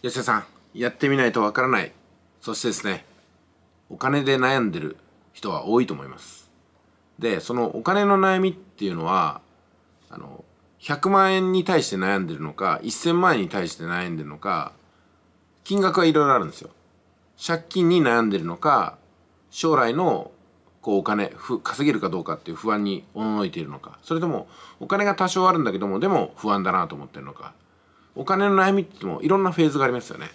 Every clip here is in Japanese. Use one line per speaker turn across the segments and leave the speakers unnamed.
吉田さんやってみないとわからないそしてですねお金で悩んでる人は多いと思いますでそのお金の悩みっていうのはあの100万円に対して悩んでるのか1000万円に対して悩んでるのか金額はいろいろあるんですよ借金に悩んでるのか将来のこうお金稼げるかどうかっていう不安におののいているのかそれともお金が多少あるんだけどもでも不安だなと思ってるのかお金の悩みってもいろんなフェーズがありますよね。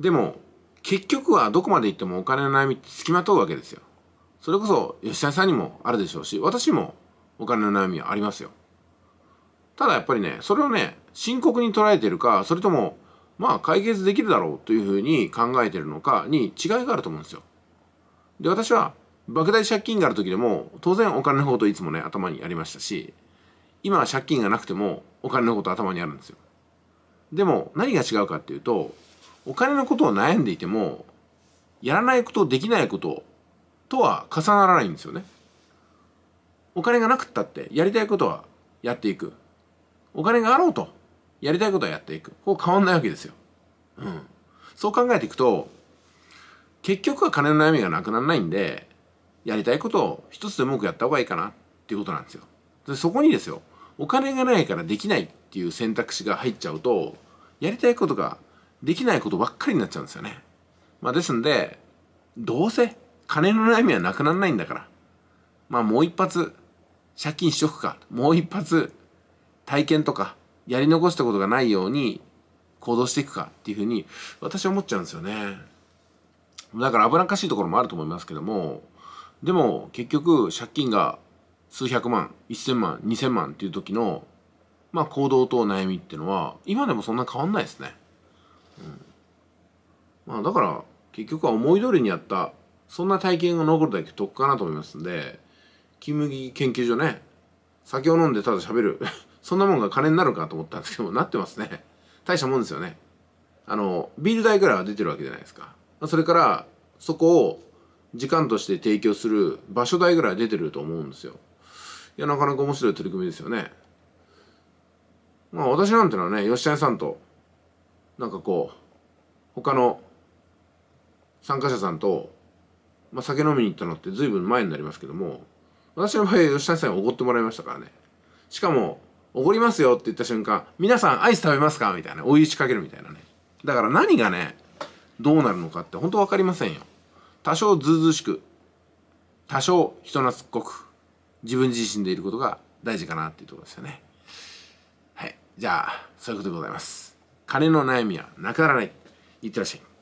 でも、結局はどこまで行ってもお金の悩みって付きまとうわけですよ。それこそ吉田さんにもあるでしょうし、私もお金の悩みはありますよ。ただやっぱりね、それをね、深刻に捉えてるか、それとも、まあ解決できるだろうというふうに考えてるのかに違いがあると思うんですよ。で、私は、莫大借金がある時でも、当然お金のこといつもね、頭にありましたし、今は借金がなくてもお金のこと頭にあるんですよ。でも何が違うかっていうとお金のことを悩んでいてもやらないことできないこととは重ならないんですよね。お金がなくったってやりたいことはやっていく。お金があろうとやりたいことはやっていく。こう変わんないわけですよ。うん。そう考えていくと結局は金の悩みがなくならないんでやりたいことを一つでもうくやった方がいいかなっていうことなんですよ。でそこにですよお金がないからできないっていう選択肢が入っちゃうとやりたいことができないことばっかりになっちゃうんですよね。まあ、ですんでどうせ金の悩みはなくならないんだから、まあ、もう一発借金しとくかもう一発体験とかやり残したことがないように行動していくかっていうふうに私は思っちゃうんですよね。だから危なっかしいところもあると思いますけどもでも結局借金が数百万、1000万、2000万っていう時の、まあ行動と悩みっていうのは、今でもそんな変わんないですね。うん。まあだから、結局は思い通りにやった、そんな体験が残るだけ得かなと思いますんで、金麦研究所ね、酒を飲んでただ喋る。そんなもんが金になるかと思ったんですけども、なってますね。大したもんですよね。あの、ビール代ぐらいは出てるわけじゃないですか。それから、そこを時間として提供する場所代ぐらい出てると思うんですよ。いや、なかなか面白い取り組みですよね。まあ、私なんてのはね、吉谷さんと、なんかこう、他の参加者さんと、まあ、酒飲みに行ったのって随分前になりますけども、私の場合、吉谷さんにおごってもらいましたからね。しかも、おごりますよって言った瞬間、皆さんアイス食べますかみたいな、追い打ちかけるみたいなね。だから何がね、どうなるのかって本当分かりませんよ。多少ずうずうしく、多少人懐っこく、自分自身でいることが大事かなっていうところですよねはいじゃあそういうことでございます金の悩みはなくならないいってらっしゃい